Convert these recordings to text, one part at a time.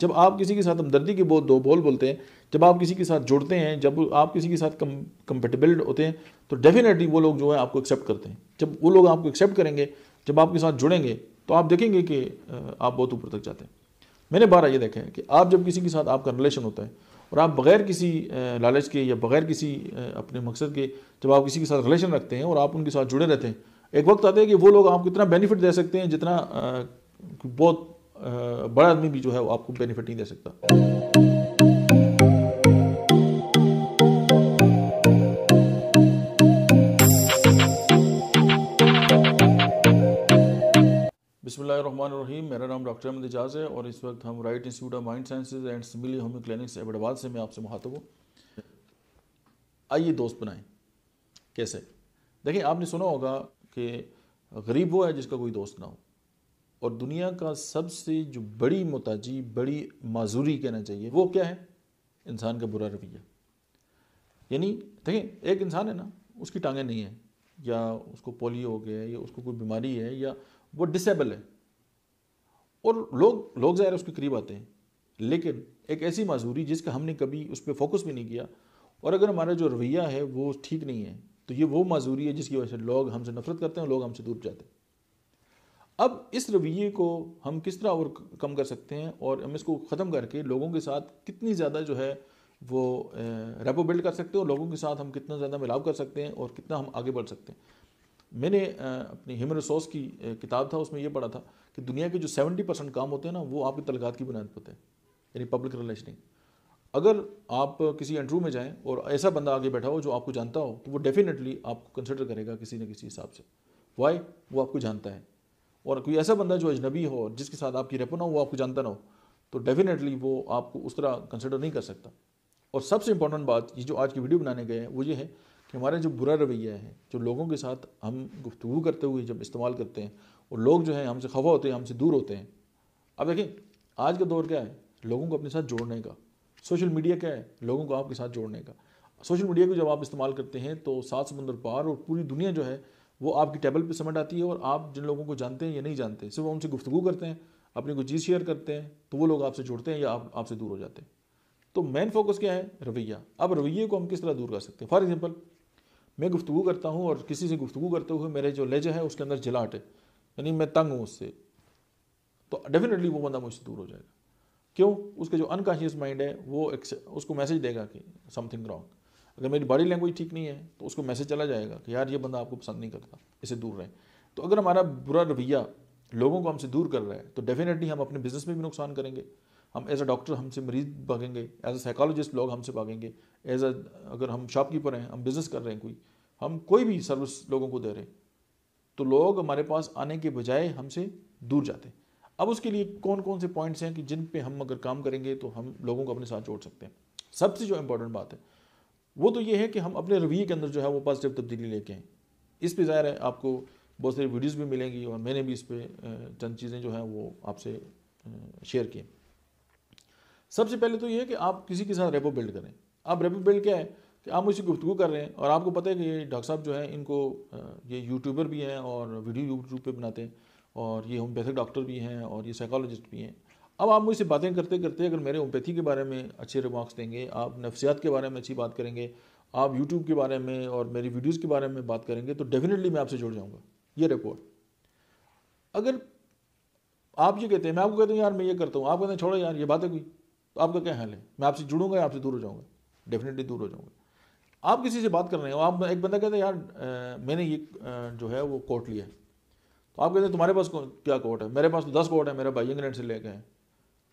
जब आप किसी के साथ हमदर्दी के बहुत दो बोल बोलते हैं जब आप किसी के साथ जुड़ते हैं जब आप किसी के साथ कम कंपेटेबल होते हैं तो डेफिनेटली वो लोग जो है आपको एक्सेप्ट करते हैं जब वो लोग आपको एक्सेप्ट करेंगे जब आपके साथ जुड़ेंगे तो आप देखेंगे कि आप बहुत ऊपर तक जाते हैं मैंने बारह ये देखा है कि आप जब किसी के साथ आपका रिलेशन होता है और आप बगैर किसी लालच के या बगैर किसी अपने मकसद के जब आप किसी के साथ रिलेशन रखते हैं और आप उनके साथ जुड़े रहते हैं एक वक्त आता है कि वो लोग आपको इतना बेनिफिट दे सकते हैं जितना बहुत बड़ा आदमी भी जो है वो आपको बेनिफिट नहीं दे सकता बिसमीम मेरा नाम डॉक्टर अहमद एजाज है और इस वक्त हम right institute of mind sciences and सिमिली होम्यो क्लिनिक्स एबडाबाद से मैं आपसे मुखातब हूँ आइए दोस्त बनाएं कैसे देखिए आपने सुना होगा कि गरीब वो है जिसका कोई दोस्त ना हो और दुनिया का सबसे जो बड़ी मोताजी बड़ी माजूरी कहना चाहिए वो क्या है इंसान का बुरा रवैया यानी देखें एक इंसान है ना उसकी टांगें नहीं हैं या उसको पोलियो हो गया है या उसको कोई बीमारी है या वो डिसेबल है और लोग लोग ज़ाहिर उसके करीब आते हैं लेकिन एक ऐसी माजूरी जिसका हमने कभी उस पर फोकस भी नहीं किया और अगर हमारा जो रवैया है वो ठीक नहीं है तो ये वो माजूरी है जिसकी वजह से लोग हमसे नफरत करते हैं और लोग हमसे दूर जाते हैं अब इस रवैये को हम किस तरह और कम कर सकते हैं और हम इसको ख़त्म करके लोगों के साथ कितनी ज़्यादा जो है वो रेपो बिल्ड कर सकते हैं और लोगों के साथ हम कितना ज़्यादा मिलाव कर सकते हैं और कितना हम आगे बढ़ सकते हैं मैंने अपनी ह्यूमन रिसोर्स की किताब था उसमें यह पढ़ा था कि दुनिया के जो सेवेंटी परसेंट काम होते हैं ना वो आपकी तलगात की बुनियाद होते हैं यानी पब्लिक रिलेशनिंग अगर आप किसी इंटरव्यू में जाएं और ऐसा बंदा आगे बैठा हो जो आपको जानता हो तो वो डेफिनेटली आपको कंसिडर करेगा किसी न किसी हिसाब से वाई वो आपको जानता है और कोई ऐसा बंदा जो अजनबी हो जिसके साथ आपकी रेपो ना हो आपको जानता ना हो तो डेफिनेटली वो आपको उस तरह कंसिडर नहीं कर सकता और सबसे इंपॉर्टेंट बात ये जो आज की वीडियो बनाने गए हैं वो ये है कि हमारे जो बुरा रवैया है जो लोगों के साथ हम गुफ्तु करते हुए जब इस्तेमाल करते हैं और लोग जो हैं हमसे खफा होते हैं हमसे दूर होते हैं अब देखें आज का दौर क्या है लोगों को अपने साथ जोड़ने का सोशल मीडिया क्या है लोगों को आपके साथ जोड़ने का सोशल मीडिया को जब आप इस्तेमाल करते हैं तो सात समुंदर पार और पूरी दुनिया जो है वो आपकी टेबल पे समझ आती है और आप जिन लोगों को जानते हैं या नहीं जानते सिर्फ उनसे गुफ्तु करते हैं अपनी कोई चीज़ शेयर करते हैं तो वो लोग आपसे जुड़ते हैं या आप आपसे दूर हो जाते हैं तो मेन फोकस क्या है रवैया अब रवैये को हम किस तरह दूर कर सकते हैं फॉर एग्जाम्पल मैं गुफ्तु करता हूँ और किसी से गुफ्तु करते हुए मेरे जो लहजा है उसके अंदर जलाट है यानी मैं तंग हूँ उससे तो डेफिनेटली वो बंदा मुझसे दूर हो जाएगा क्यों उसका जो अनकॉन्शियस माइंड है वो उसको मैसेज देगा कि समथिंग रॉन्ग अगर मेरी बॉडी लैंग्वेज ठीक नहीं है तो उसको मैसेज चला जाएगा कि यार ये बंदा आपको पसंद नहीं करता इसे दूर रहें तो अगर हमारा बुरा रवैया लोगों को हमसे दूर कर रहा है तो डेफिनेटली हम अपने बिजनेस में भी नुकसान करेंगे हम एज अ डॉक्टर हमसे मरीज भागेंगे एज अ साइकोलॉजिस्ट लोग हमसे भागेंगे एज अ अगर हम शॉपकीपर हैं हम बिज़नेस कर रहे हैं कोई हम कोई भी सर्विस लोगों को दे रहे हैं तो लोग हमारे पास आने के बजाय हमसे दूर जाते हैं अब उसके लिए कौन कौन से पॉइंट्स हैं कि जिन पे हम अगर काम करेंगे तो हम लोगों को अपने साथ जोड़ सकते हैं सबसे जो इम्पोर्टेंट बात है वो तो ये है कि हम अपने रवैये के अंदर जो है वो पॉजिटिव तब्दीली लेके आएँ इस पर ज़ाहिर है आपको बहुत सारी वीडियोज़ भी मिलेंगी और मैंने भी इस पर चंद चीज़ें जो हैं वो आपसे शेयर किए सबसे पहले तो ये है कि आप किसी के साथ रेपो बिल्ड करें आप रेपो बिल्ड क्या है कि आप मुझसे गुफ्तु कर रहे हैं और आपको पता है कि ये डॉक्टर साहब जो है इनको ये यूट्यूबर भी हैं और वीडियो यूट्यूब पे बनाते हैं और ये होम्योपैथिक डॉक्टर भी हैं और ये साइकोलॉजिस्ट भी हैं अब आप मुझसे बातें करते करते अगर मेरे ओमपैथी के बारे में अच्छे रिमार्क्स देंगे आप नफसियात के बारे में अच्छी बात करेंगे आप यूट्यूब के बारे में और मेरी वीडियोज़ के बारे में बात करेंगे तो डेफिनेटली मैं आपसे जुड़ जाऊँगा ये रिपोर्ट अगर आप ये कहते हैं मैं आपको कहता हूँ यार मैं ये करता हूँ आप कहते हैं छोड़ो यार ये बातें कोई तो आपका क्या हाल है मैं आपसे जुड़ूंगा या आपसे दूर हो जाऊँगा डेफिनेटली दूर हो जाऊँगा आप किसी से बात कर रहे हो आप एक बंदा कहते हैं यार आ, मैंने ये जो है वो कोर्ट लिया है तो आप कहते हैं तुम्हारे पास क्या कोर्ट है मेरे पास तो दस कोर्ट है मेरा भाई इंग्लैंड से लेके हैं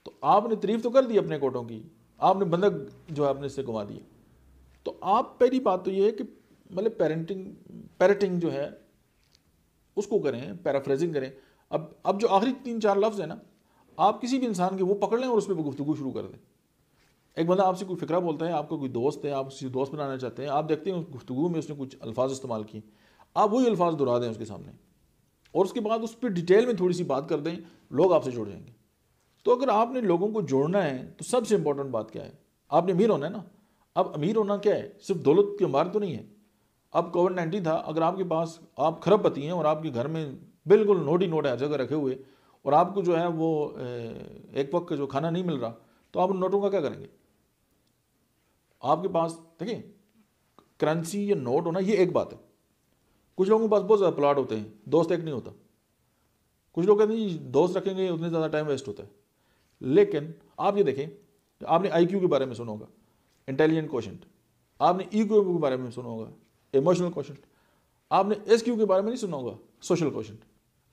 तो आपने तारीफ तो कर दी अपने कोटों की आपने बंधक जो है अपने से गुमा दिया तो आप पहली बात तो ये है कि मतलब पेरेंटिंग पैरटिंग जो है उसको करें पैराफ्रेजिंग करें अब अब जो आखिरी तीन चार लफ्ज़ है ना आप किसी भी इंसान के वो पकड़ लें और उस पर गुफ्तु शुरू कर दें एक बंदा आपसे कोई फिक्रा बोलता है आपका कोई दोस्त है आप उसी दोस्त बनाना चाहते हैं आप देखते हैं उस गुफ्तु में उसने कुछ अल्फाज इस्तेमाल किए आप वही अल्फाज दोहरा दें उसके सामने और उसके बाद उस पर डिटेल में थोड़ी सी बात कर दें लोग आपसे जुड़ जाएंगे तो अगर आपने लोगों को जोड़ना है तो सबसे इंपॉर्टेंट बात क्या है आपने अमीर होना है ना अब अमीर होना क्या है सिर्फ दौलत की मार तो नहीं है अब कोविड नाइन्टीन था अगर आपके पास आप पति हैं और आपके घर में बिल्कुल नोट ही नोट है जगह रखे हुए और आपको जो है वो एक वक्त जो खाना नहीं मिल रहा तो आप उन नोटों का क्या करेंगे आपके पास देखिए करेंसी या नोट होना ये एक बात है कुछ लोगों के पास बहुत ज़्यादा प्लाट होते हैं दोस्त एक नहीं होता कुछ लोग कहते हैं दोस्त रखेंगे उतने ज़्यादा टाइम वेस्ट होता है लेकिन आप ये देखें आपने आई के बारे में सुना होगा इंटेलिजेंट क्वेश्चन आपने ई e के बारे में सुना होगा इमोशनल क्वेश्चन आपने एस के बारे में नहीं सुना होगा सोशल क्वेश्चन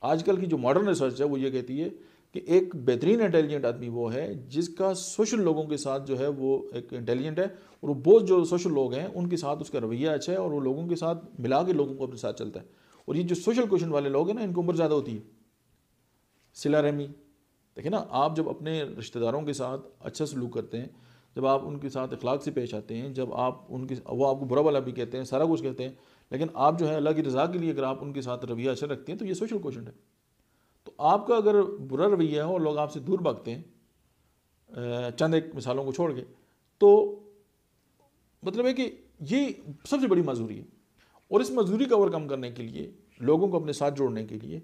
आजकल की जो मॉडर्न रिसर्च है वो ये कहती है कि एक बेहतरीन इंटेलिजेंट आदमी वो है जिसका सोशल लोगों के साथ जो है वो एक इंटेलिजेंट है और वो जो सोशल लोग हैं उनके साथ उसका रवैया अच्छा है और वो लोगों के साथ मिला के लोगों को अपने साथ चलता है और ये जो सोशल क्वेश्चन वाले लोग हैं ना इनकी उम्र ज़्यादा होती है सिला रेमी देखिए ना आप जब अपने रिश्तेदारों के साथ अच्छा सलूक करते हैं जब आप उनके साथ अखलाक से पेश आते हैं जब आप उनके वो आपको बुरा वाला भी कहते हैं सारा कुछ कहते हैं लेकिन आप जो है अल्लाह की रजा के लिए अगर आप उनके साथ रवैया अच्छा रखते हैं तो ये सोशल क्वेश्चन है तो आपका अगर बुरा रवैया है और लोग आपसे दूर भागते हैं चंद एक मिसालों को छोड़ के तो मतलब है कि ये सबसे बड़ी मजदूरी है और इस मजदूरी को ओवरकम करने के लिए लोगों को अपने साथ जोड़ने के लिए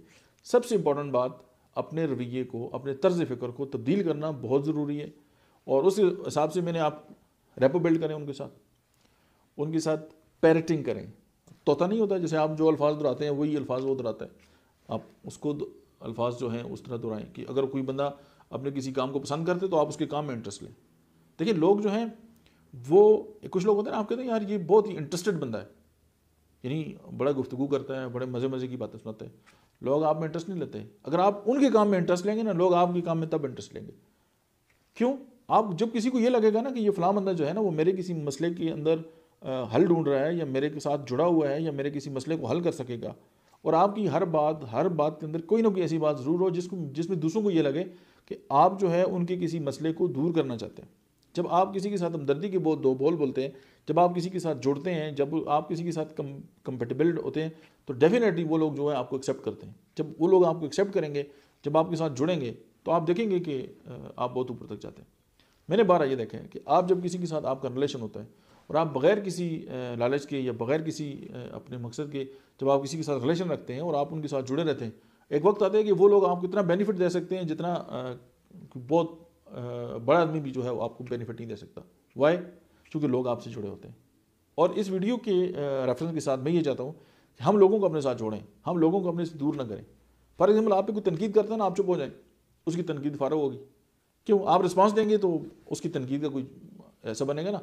सबसे इम्पॉर्टेंट बात अपने रवैये को अपने तर्ज फ़िक्र को तब्दील करना बहुत ज़रूरी है और उस हिसाब से मैंने आप रेपो बिल्ड करें उनके साथ उनके साथ पैरटिंग करें तोता नहीं होता जैसे आप जो अल्फाज दोहराते हैं वही अल्फाज वो दोहराता है आप उसको अल्फाज जो हैं उस तरह दोहराएं कि अगर कोई बंदा अपने किसी काम को पसंद करते तो आप उसके काम में इंटरेस्ट लें देखिए लोग जो हैं वो कुछ लोग होते हैं ना आप कहते हैं यार ये बहुत ही इंटरेस्टेड बंदा है यानी बड़ा गुफ्तु करता है बड़े मज़े मज़े की बातें सुनाते हैं लोग आप में इंटरेस्ट नहीं लेते अगर आप उनके काम में इंटरेस्ट लेंगे ना लोग आपके काम में तब इंटरेस्ट लेंगे क्यों आप जब किसी को ये लगेगा ना कि ये फलाम बंदा जो है ना वो मेरे किसी मसले के अंदर हल ढूंढ रहा है या मेरे के साथ जुड़ा हुआ है या मेरे किसी मसले को हल कर सकेगा और आपकी हर बात हर बात के अंदर कोई ना कोई ऐसी बात ज़रूर हो जिसको जिसमें दूसरों को ये लगे कि आप जो है उनके किसी मसले को दूर करना चाहते हैं जब आप किसी के साथ हमदर्दी के बहुत दो बोल बोलते हैं जब आप किसी के साथ जुड़ते हैं जब आप किसी के साथ कम कंपेटेबल होते हैं तो डेफिनेटली वो लोग जो है आपको एक्सेप्ट करते हैं जब वो लोग आपको एक्सेप्ट करेंगे जब आपके साथ जुड़ेंगे तो आप देखेंगे कि आप बहुत ऊपर तक जाते हैं मैंने बारह ये देखा है कि आप जब किसी के साथ आपका रिलेशन होता है और आप बग़ैर किसी लालच के या बग़ैर किसी अपने मकसद के जब आप किसी के साथ रिलेशन रखते हैं और आप उनके साथ जुड़े रहते हैं एक वक्त आता है कि वो लोग आपको इतना बेनिफिट दे सकते हैं जितना बहुत बड़ा आदमी भी जो है वो आपको बेनिफिट नहीं दे सकता वाई क्योंकि लोग आपसे जुड़े होते हैं और इस वीडियो के रेफरेंस के साथ मैं ये चाहता हूँ कि हम लोगों को अपने साथ जोड़ें हम लोगों को अपने से दूर ना करें फॉर एग्जाम्पल आप कोई तनकीद करता है ना आप चुप हो जाएं उसकी तनकीद फ़ारो होगी क्यों आप रिस्पांस देंगे तो उसकी तनकीद का कोई ऐसा बनेगा ना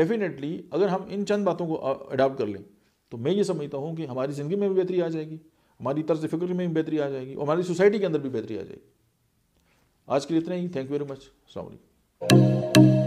डेफिनेटली अगर हम इन चंद बातों को अडाप्ट कर लें तो मैं ये समझता हूँ कि हमारी ज़िंदगी में भी बेहतरी आ जाएगी हमारी तर्ज फ़िक्र में भी बेहतरी आ जाएगी और हमारी सोसाइटी के अंदर भी बेहतरी आ जाएगी आज के लिए इतना ही थैंक यू वेरी मच अलैक्म